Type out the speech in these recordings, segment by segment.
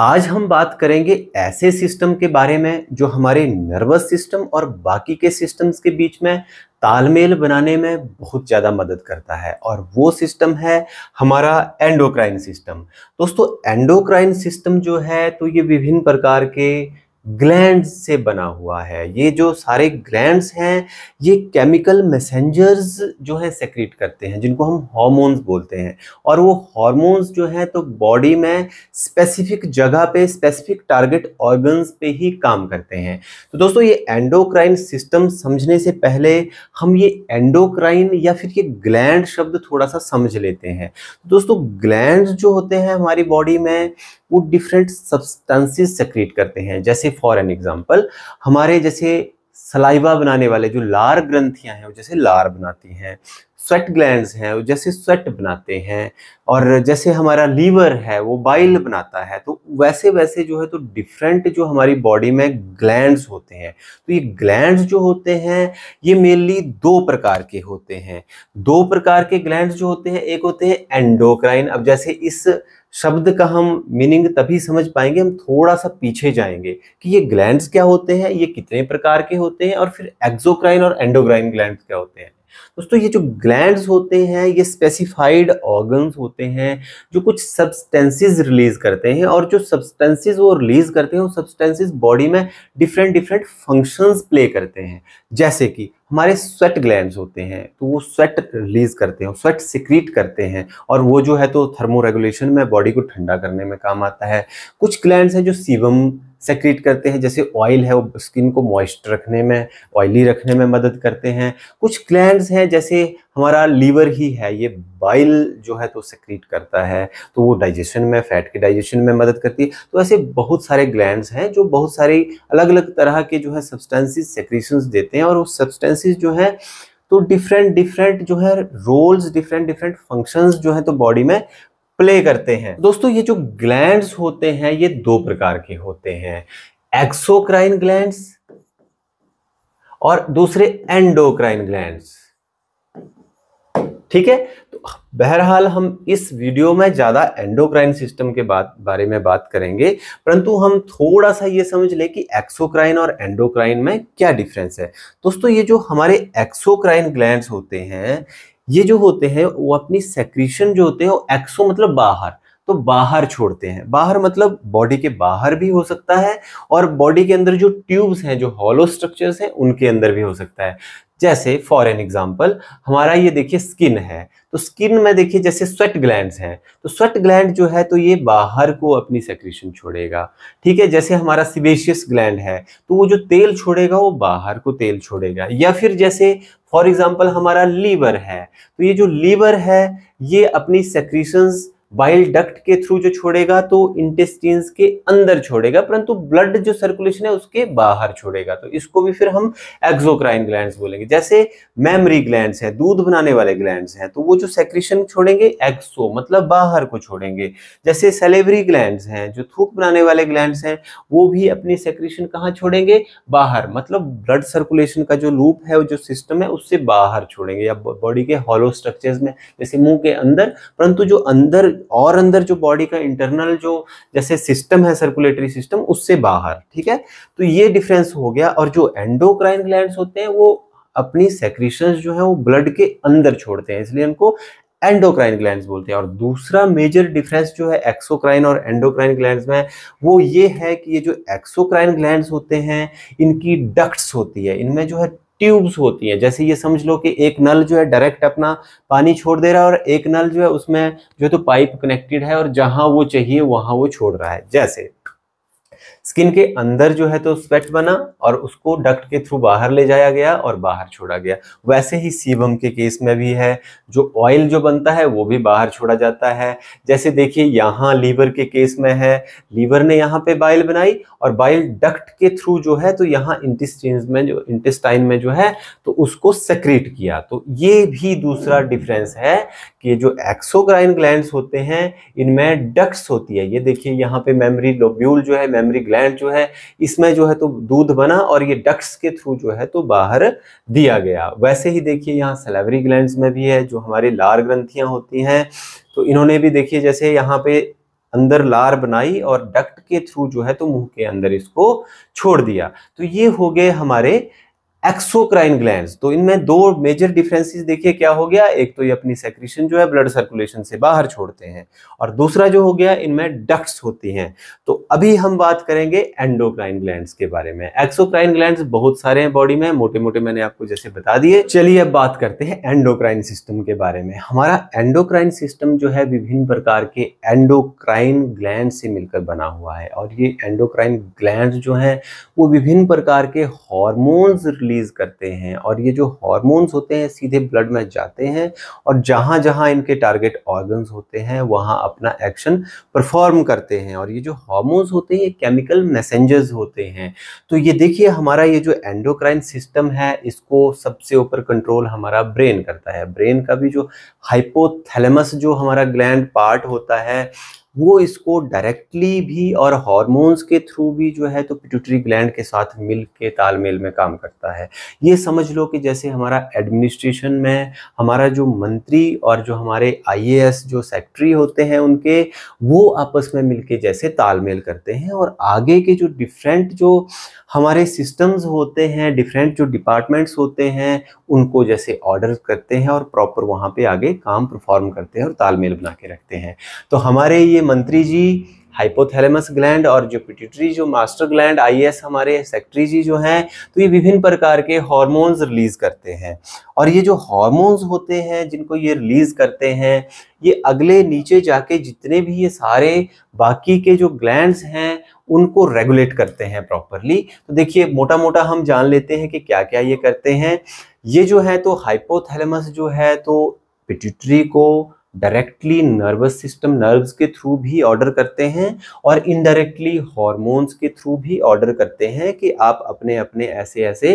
आज हम बात करेंगे ऐसे सिस्टम के बारे में जो हमारे नर्वस सिस्टम और बाकी के सिस्टम्स के बीच में तालमेल बनाने में बहुत ज़्यादा मदद करता है और वो सिस्टम है हमारा एंडोक्राइन सिस्टम दोस्तों एंडोक्राइन सिस्टम जो है तो ये विभिन्न प्रकार के ग्लैंड से बना हुआ है ये जो सारे ग्लैंड्स हैं ये केमिकल मैसेंजर्स जो हैं सेक्रेट करते हैं जिनको हम हॉर्मोन्स बोलते हैं और वो हॉर्मोन्स जो हैं तो बॉडी में स्पेसिफिक जगह पे स्पेसिफिक टारगेट ऑर्गन्स पे ही काम करते हैं तो दोस्तों ये एंडोक्राइन सिस्टम समझने से पहले हम ये एंडोक्राइन या फिर ये ग्लैंड शब्द थोड़ा सा समझ लेते हैं दोस्तों ग्लैंड जो होते हैं हमारी बॉडी में वो डिफरेंट सब्सटेंसेस सेक्रेट करते हैं जैसे फॉर एन एग्जाम्पल हमारे जैसे सलाइवा बनाने वाले जो लार ग्रंथियां हैं वो जैसे लार बनाती हैं स्वेट ग्लैंड्स हैं वो जैसे स्वेट बनाते हैं और जैसे हमारा लीवर है वो बाइल बनाता है तो वैसे वैसे जो है तो डिफरेंट जो हमारी बॉडी में ग्लैंड्स होते हैं तो ये ग्लैंड्स जो होते हैं ये मेनली दो प्रकार के होते हैं दो प्रकार के ग्लैंड जो होते हैं एक होते हैं एंडोक्राइन अब जैसे इस शब्द का हम मीनिंग तभी समझ पाएंगे हम थोड़ा सा पीछे जाएंगे कि ये ग्लैंड्स क्या होते हैं ये कितने प्रकार के होते हैं और फिर एक्जोक्राइन और एंडोक्राइन ग्लैंड क्या होते हैं दोस्तों ये जो ग्लैंड्स होते हैं ये स्पेसिफाइड ऑर्गन्स होते हैं जो कुछ सब्सटेंसेस रिलीज करते हैं और जो सब्सटेंसेस वो रिलीज करते हैं वो सब्सटेंसेस बॉडी में डिफरेंट डिफरेंट फंक्शंस प्ले करते हैं जैसे कि हमारे स्वेट ग्लैंड्स होते हैं तो वो स्वेट रिलीज करते हैं स्वेट सिक्रीट करते हैं और वो जो है तो थर्मोरेगुलेशन में बॉडी को ठंडा करने में काम आता है कुछ ग्लैंड्स हैं जो सीवम सेक्रीट करते हैं जैसे ऑयल है वो स्किन को मॉइस्ट रखने में ऑयली रखने में मदद करते हैं कुछ ग्लैंड्स हैं जैसे हमारा लीवर ही है ये बाइल जो है तो सेक्रेट करता है तो वो डाइजेशन में फैट के डाइजेशन में मदद करती है तो ऐसे बहुत सारे ग्लैंड्स हैं जो बहुत सारे अलग अलग तरह के जो है सब्सटेंसेस सेक्रीशंस देते हैं और वो सब्सटेंसेस तो जो है तो डिफरेंट डिफरेंट जो है रोल्स डिफरेंट डिफरेंट फंक्शंस जो है तो बॉडी में प्ले करते हैं दोस्तों ये जो ग्लैंड्स होते हैं ये दो प्रकार के होते हैं एक्सोक्राइन ग्लैंड्स और दूसरे एंडोक्राइन ग्लैंड्स ठीक है तो बहरहाल हम इस वीडियो में ज़्यादा एंडोक्राइन सिस्टम के बात बारे में बात करेंगे परंतु हम थोड़ा सा ये समझ ले कि एक्सोक्राइन और एंडोक्राइन में क्या डिफरेंस है दोस्तों ये जो हमारे एक्सोक्राइन ग्लैंड्स होते हैं ये जो होते हैं वो अपनी सेक्रीशन जो होते हैं वो एक्सो मतलब बाहर तो बाहर छोड़ते हैं बाहर मतलब बॉडी के बाहर भी हो सकता है और बॉडी के अंदर जो ट्यूब्स हैं जो हॉलो स्ट्रक्चर्स हैं उनके अंदर भी हो सकता है जैसे फॉर एन एग्जाम्पल हमारा ये देखिए स्किन है तो स्किन में देखिए जैसे स्वेट ग्लैंड है तो स्वेट ग्लैंड जो है तो ये बाहर को अपनी सेक्रेशन छोड़ेगा ठीक है जैसे हमारा सिबेशियस ग्लैंड है तो वो जो तेल छोड़ेगा वो बाहर को तेल छोड़ेगा या फिर जैसे फॉर एग्जाम्पल हमारा लीवर है तो ये जो लीवर है ये अपनी सेक्रीशंस बाइल डक्ट के थ्रू जो छोड़ेगा तो इंटेस्टिन के अंदर छोड़ेगा परंतु ब्लड जो सर्कुलेशन है उसके बाहर छोड़ेगा तो इसको भी फिर हम एक्सोक्राइन ग्लैंड बोलेंगे जैसे मेमरी ग्लैंड है दूध बनाने वाले ग्लैंड हैं तो वो जो सेक्रेशन छोड़ेंगे एक्सो मतलब बाहर को छोड़ेंगे जैसे सेलेवरी ग्लैंड हैं जो थूक बनाने वाले ग्लैंड हैं वो भी अपनी सेक्रेशन कहाँ छोड़ेंगे बाहर मतलब ब्लड सर्कुलेशन का जो लूप है जो सिस्टम है उससे बाहर छोड़ेंगे या बॉडी के हॉलो स्ट्रक्चर्स में जैसे मुंह के अंदर परंतु जो अंदर और अंदर जो बॉडी का इंटरनल जो जैसे सिस्टम है सर्कुलेटरी सिस्टम उससे बाहर ठीक है तो ये डिफरेंस हो गया और जो एंडोक्राइन ग्लैंड होते हैं वो अपनी सेक्रीशन जो है वो ब्लड के अंदर छोड़ते हैं इसलिए उनको एंडोक्राइन ग्लैंड बोलते हैं और दूसरा मेजर डिफरेंस जो है एक्सोक्राइन और एंडोक्राइन ग्लैंड में वो ये है कि ये जो एक्सोक्राइन ग्लैंड होते हैं इनकी डक्ट्स होती है इनमें जो है ट्यूब्स होती हैं जैसे ये समझ लो कि एक नल जो है डायरेक्ट अपना पानी छोड़ दे रहा है और एक नल जो है उसमें जो है तो पाइप कनेक्टेड है और जहाँ वो चाहिए वहाँ वो छोड़ रहा है जैसे स्किन के अंदर जो है तो स्वेट बना और उसको डक्ट के थ्रू बाहर ले जाया गया और बाहर छोड़ा गया वैसे ही सीबम के केस में भी है जो ऑयल जो बनता है वो भी बाहर छोड़ा जाता है जैसे देखिए यहाँ लीवर के केस में है लीवर ने यहाँ पे बाइल बनाई और बाइल डक्ट के थ्रू जो है तो यहाँ इंटेस्टिन में जो इंटेस्टाइन में जो है तो उसको सेक्रेट किया तो ये भी दूसरा डिफरेंस है कि जो एक्सोग्राइन ग्लैंड होते हैं इनमें डक्ट्स होती है ये देखिए यहाँ पे मेमरी लोब्यूल जो है मेमरी ग्लैंड ग्लैंड जो है इसमें जो है तो दूध बना और ये डक्ट्स के थ्रू जो है तो बाहर दिया गया वैसे ही देखिए यहाँ सेलेवरी ग्लैंड में भी है जो हमारी लार ग्रंथियां होती हैं तो इन्होंने भी देखिए जैसे यहाँ पे अंदर लार बनाई और डक्ट के थ्रू जो है तो मुंह के अंदर इसको छोड़ दिया तो ये हो गए हमारे एक्सोक्राइन ग्लैंड तो इनमें दो मेजर डिफरेंसेस देखिए क्या हो गया एक तो ये अपनी सेक्रेशन जो है ब्लड सर्कुलेशन से बाहर छोड़ते हैं और दूसरा जो हो गया इनमें डक्ट्स होती हैं तो अभी हम बात करेंगे एंडोक्राइन ग्लैंड के बारे में एक्सोक्राइन ग्लैंड बहुत सारे हैं बॉडी में मोटे मोटे मैंने आपको जैसे बता दिए चलिए अब बात करते हैं एंडोक्राइन सिस्टम के बारे में हमारा एंडोक्राइन सिस्टम जो है विभिन्न प्रकार के एंडोक्राइन ग्लैंड से मिलकर बना हुआ है और ये एंडोक्राइन ग्लैंड जो है वो विभिन्न प्रकार के हॉर्मोन्स रिलीज रिलीज़ करते हैं और ये जो हॉर्मोन्स होते हैं सीधे ब्लड में जाते हैं और जहाँ जहाँ इनके टारगेट ऑर्गन्स होते हैं वहाँ अपना एक्शन परफॉर्म करते हैं और ये जो हॉर्मोन्स होते हैं ये केमिकल मैसेंजर्स होते हैं तो ये देखिए हमारा ये जो एंडोक्राइन सिस्टम है इसको सबसे ऊपर कंट्रोल हमारा ब्रेन करता है ब्रेन का भी जो हाइपोथैलेमस जो हमारा ग्लैंड पार्ट होता है वो इसको डायरेक्टली भी और हॉर्मोन्स के थ्रू भी जो है तो पिट्यूटरी ग्लैंड के साथ मिल के तालमेल में काम करता है ये समझ लो कि जैसे हमारा एडमिनिस्ट्रेशन में हमारा जो मंत्री और जो हमारे आईएएस जो सेक्रेटरी होते हैं उनके वो आपस में मिलके जैसे तालमेल करते हैं और आगे के जो डिफरेंट जो हमारे सिस्टम्स होते हैं डिफरेंट जो डिपार्टमेंट्स होते हैं उनको जैसे ऑर्डर करते हैं और प्रॉपर वहाँ पर आगे काम परफॉर्म करते हैं और तालमेल बना के रखते हैं तो हमारे ये ये मंत्री जी हाइपोथैलेमस ग्लैंड और जो पिट्यूटरी जो मास्टर ग्लैंड आईएएस हमारे सेक्रेटरी जी जो हैं तो ये विभिन्न प्रकार के हार्मोन्स रिलीज करते हैं और ये जो हार्मोन्स होते हैं जिनको ये रिलीज करते हैं ये अगले नीचे जाके जितने भी ये सारे बाकी के जो ग्लैंड्स हैं उनको रेगुलेट करते हैं प्रॉपरली तो देखिए मोटा मोटा हम जान लेते हैं कि क्या क्या ये करते हैं ये जो है तो हाइपोथैलेमस जो है तो पिट्यूटरी को डायरेक्टली नर्वस सिस्टम नर्व्स के थ्रू भी ऑर्डर करते हैं और इनडायरेक्टली हॉर्मोन्स के थ्रू भी ऑर्डर करते हैं कि आप अपने अपने ऐसे ऐसे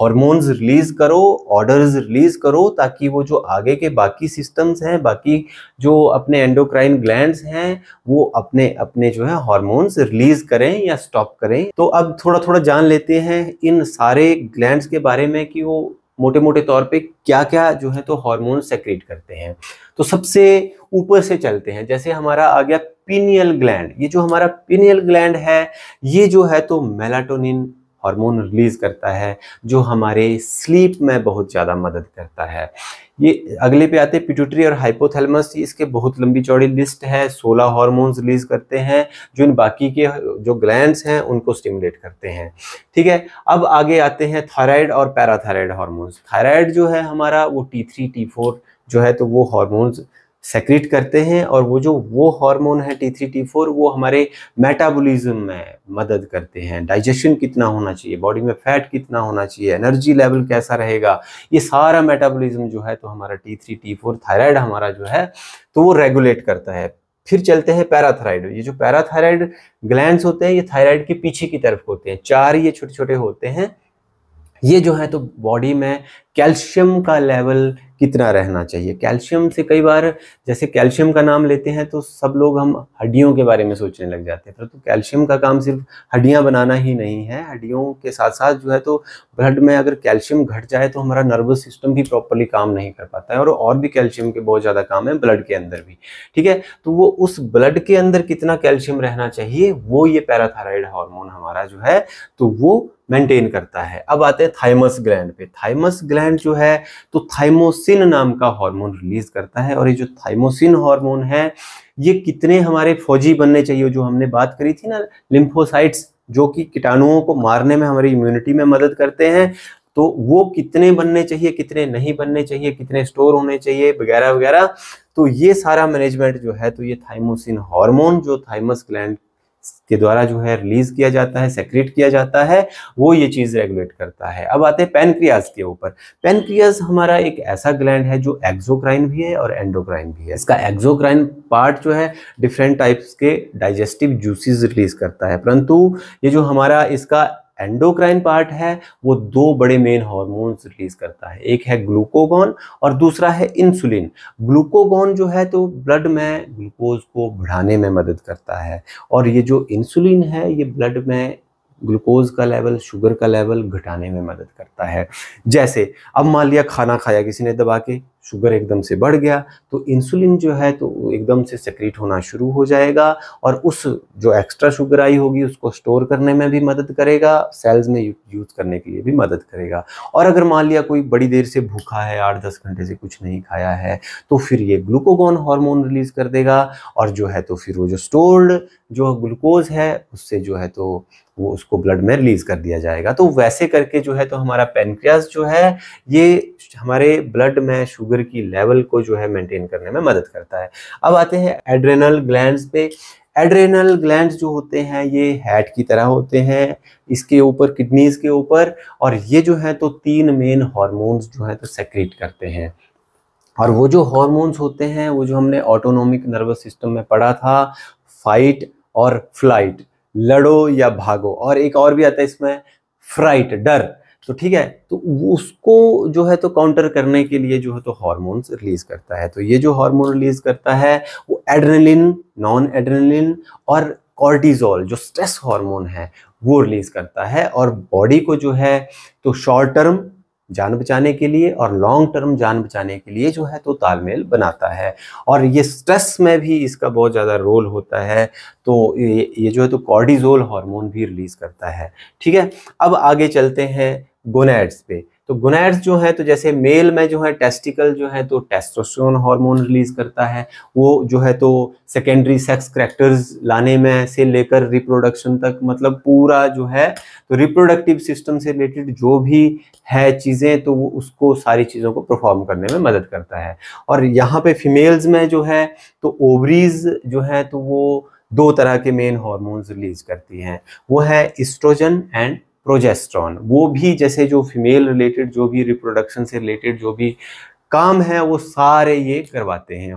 हॉर्मोन्स रिलीज करो ऑर्डर्स रिलीज करो ताकि वो जो आगे के बाकी सिस्टम्स हैं बाकी जो अपने एंडोक्राइन ग्लैंड्स हैं वो अपने अपने जो है हॉर्मोन्स रिलीज करें या स्टॉप करें तो अब थोड़ा थोड़ा जान लेते हैं इन सारे ग्लैंड्स के बारे में कि वो मोटे मोटे तौर पे क्या क्या जो है तो हार्मोन सेक्रेट करते हैं तो सबसे ऊपर से चलते हैं जैसे हमारा आ गया पिनियल ग्लैंड ये जो हमारा पिनियल ग्लैंड है ये जो है तो मेलाटोनिन हार्मोन रिलीज़ करता है जो हमारे स्लीप में बहुत ज़्यादा मदद करता है ये अगले पे आते हैं पिट्यूटरी और हाइपोथैलमस इसके बहुत लंबी चौड़ी लिस्ट है सोलह हार्मोन्स रिलीज करते हैं जो इन बाकी के जो ग्लैंड्स हैं उनको स्टिमुलेट करते हैं ठीक है अब आगे आते हैं थायराइड और पैराथायराइड हार्मोन्स थायराइड जो है हमारा वो टी थ्री टी फोर जो है तो वो हार्मोन्स सेक्रेट करते हैं और वो जो वो हार्मोन है टी थ्री टी फोर वो हमारे मेटाबॉलिज्म में मदद करते हैं डाइजेशन कितना होना चाहिए बॉडी में फैट कितना होना चाहिए एनर्जी लेवल कैसा रहेगा ये सारा मेटाबॉलिज्म जो है तो हमारा T three T four thyroid हमारा जो है तो वो रेगुलेट करता है फिर चलते हैं पैराथायराइड ये जो पैराथायराइड ग्लैंड होते हैं ये थायराइड के पीछे की तरफ होते हैं चार ये छोटे छोटे होते हैं ये जो है तो बॉडी में कैल्शियम का लेवल कितना रहना चाहिए कैल्शियम से कई बार जैसे कैल्शियम का नाम लेते हैं तो सब लोग हम हड्डियों के बारे में सोचने लग जाते हैं परंतु तो कैल्शियम का काम सिर्फ हड्डियां बनाना ही नहीं है हड्डियों के साथ साथ जो है तो ब्लड में अगर कैल्शियम घट जाए तो हमारा नर्वस सिस्टम भी प्रॉपरली काम नहीं कर पाता है और और भी कैल्शियम के बहुत ज़्यादा काम है ब्लड के अंदर भी ठीक है तो वो उस ब्लड के अंदर कितना कैल्शियम रहना चाहिए वो ये पैराथायराइड हार्मोन हमारा जो है तो वो मेंटेन करता है अब आते हैं थाइमस ग्लैंड पे थाइमस ग्लैंड ग्लैंड जो है तो थाइमोसिन नाम का हार्मोन रिलीज करता है और ये जो थाइमोसिन हार्मोन है ये कितने हमारे फौजी बनने चाहिए जो हमने बात करी थी ना लिम्फोसाइट्स जो कि कीटाणुओं को मारने में हमारी इम्यूनिटी में मदद करते हैं तो वो कितने बनने चाहिए कितने नहीं बनने चाहिए कितने स्टोर होने चाहिए वगैरह वगैरह तो ये सारा मैनेजमेंट जो है तो ये थाइमोसिन हार्मोन जो थाइमस ग्लैंड के द्वारा जो है रिलीज किया जाता है सेक्रेट किया जाता है वो ये चीज़ रेगुलेट करता है अब आते हैं पेनक्रियाज के ऊपर पेनक्रियाज हमारा एक ऐसा ग्लैंड है जो एक्जोक्राइन भी है और एंडोक्राइन भी है इसका एक्जोक्राइन पार्ट जो है डिफरेंट टाइप्स के डाइजेस्टिव जूसेस रिलीज करता है परंतु ये जो हमारा इसका एंडोक्राइन पार्ट है वो दो बड़े मेन हॉर्मोन्स रिलीज करता है एक है ग्लूकोगॉन और दूसरा है इंसुलिन ग्लूकोगॉन जो है तो ब्लड में ग्लूकोज को बढ़ाने में मदद करता है और ये जो इंसुलिन है ये ब्लड में ग्लूकोज का लेवल शुगर का लेवल घटाने में मदद करता है जैसे अब मान लिया खाना खाया किसी ने दबा के शुगर एकदम से बढ़ गया तो इंसुलिन जो है तो एकदम से सेक्रेट होना शुरू हो जाएगा और उस जो एक्स्ट्रा शुगर आई होगी उसको स्टोर करने में भी मदद करेगा सेल्स में यूज करने के लिए भी मदद करेगा और अगर मान लिया कोई बड़ी देर से भूखा है आठ दस घंटे से कुछ नहीं खाया है तो फिर ये ग्लूकोगॉन हार्मोन रिलीज कर देगा और जो है तो फिर वो जो स्टोर्ड जो ग्लूकोज है उससे जो है तो वो उसको ब्लड में रिलीज कर दिया जाएगा तो वैसे करके जो है तो हमारा पेनक्रियाज जो है ये हमारे ब्लड में शुगर की लेवल को जो है मेंटेन करने में मदद करता है अब आते हैं एड्रेनल ग्लैंड पे एड्रेनल ग्लैंड जो होते हैं ये हैट की तरह होते हैं इसके ऊपर किडनीज के ऊपर और ये जो है तो तीन मेन हॉर्मोन्स जो है तो सेक्रेट करते हैं और वो जो हॉर्मोन्स होते हैं वो जो हमने ऑटोनोमिक नर्वस सिस्टम में पढ़ा था फाइट और फ्लाइट लड़ो या भागो और एक और भी आता है इसमें फ्राइट डर तो ठीक है तो उसको जो है तो काउंटर करने के लिए जो है तो हॉर्मोन्स रिलीज करता है तो ये जो हार्मोन रिलीज करता है वो एड्रेनलिन नॉन एड्रेनलिन और कॉर्टिजोल जो स्ट्रेस हार्मोन है वो रिलीज करता है और बॉडी को जो है तो शॉर्ट टर्म जान बचाने के लिए और लॉन्ग टर्म जान बचाने के लिए जो है तो तालमेल बनाता है और ये स्ट्रेस में भी इसका बहुत ज़्यादा रोल होता है तो ये जो है तो कॉर्डिजोल हार्मोन भी रिलीज़ करता है ठीक है अब आगे चलते हैं गोनेड्स पे तो गोनैड्स जो है तो जैसे मेल में जो है टेस्टिकल जो है तो टेस्टोस्टेरोन हार्मोन रिलीज करता है वो जो है तो सेकेंडरी सेक्स करेक्टर्स लाने में से लेकर रिप्रोडक्शन तक मतलब पूरा जो है तो रिप्रोडक्टिव सिस्टम से रिलेटेड जो भी है चीज़ें तो वो उसको सारी चीज़ों को परफॉर्म करने में मदद करता है और यहाँ पे फीमेल्स में जो है तो ओवरीज जो है तो वो दो तरह के मेन हॉर्मोन्स रिलीज करती हैं वो है इस्ट्रोजन एंड प्रोजेस्ट्रॉन वो भी जैसे जो फीमेल रिलेटेड जो भी रिप्रोडक्शन से रिलेटेड जो भी काम है वो सारे ये करवाते हैं